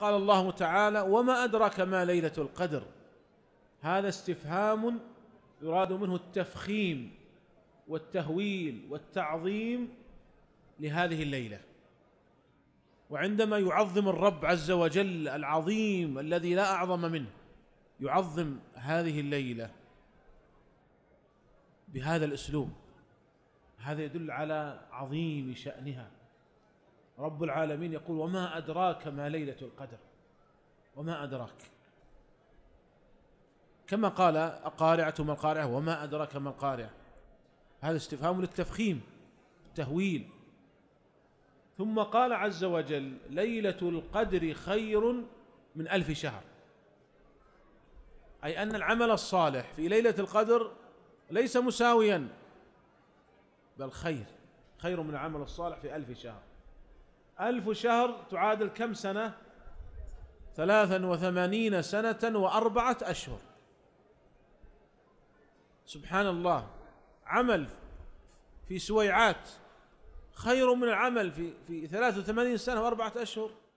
قال الله تعالى وما أدراك ما ليلة القدر هذا استفهام يراد منه التفخيم والتهويل والتعظيم لهذه الليله وعندما يعظم الرب عز وجل العظيم الذي لا اعظم منه يعظم هذه الليله بهذا الاسلوب هذا يدل على عظيم شانها رب العالمين يقول وما أدراك ما ليلة القدر وما أدراك كما قال قارعة ما القارعة وما أدراك ما القارعة هذا استفهام للتفخيم التهويل ثم قال عز وجل ليلة القدر خير من ألف شهر أي أن العمل الصالح في ليلة القدر ليس مساويا بل خير خير من العمل الصالح في ألف شهر ألف شهر تعادل كم سنة ثلاثا وثمانين سنة وأربعة أشهر سبحان الله عمل في سويعات خير من العمل في في وثمانين سنة وأربعة أشهر